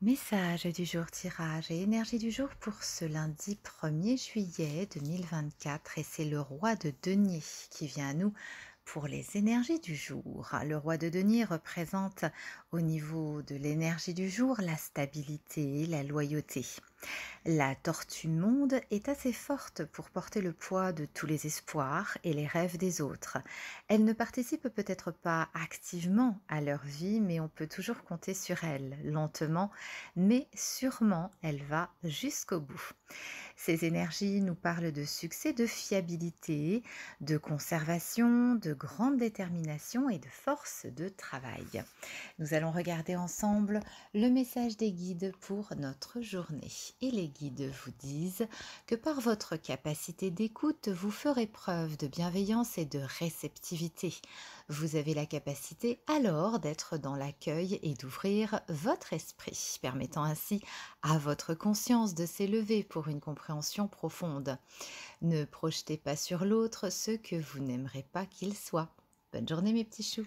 Message du jour tirage et énergie du jour pour ce lundi 1er juillet 2024 et c'est le roi de denier qui vient à nous pour les énergies du jour. Le roi de denier représente au niveau de l'énergie du jour la stabilité et la loyauté. La tortue monde est assez forte pour porter le poids de tous les espoirs et les rêves des autres. Elle ne participe peut-être pas activement à leur vie, mais on peut toujours compter sur elle, lentement, mais sûrement, elle va jusqu'au bout. Ces énergies nous parlent de succès, de fiabilité, de conservation, de grande détermination et de force de travail. Nous allons regarder ensemble le message des guides pour notre journée et les guides vous disent que par votre capacité d'écoute, vous ferez preuve de bienveillance et de réceptivité. Vous avez la capacité alors d'être dans l'accueil et d'ouvrir votre esprit, permettant ainsi à votre conscience de s'élever pour une compréhension profonde. Ne projetez pas sur l'autre ce que vous n'aimerez pas qu'il soit. Bonne journée mes petits choux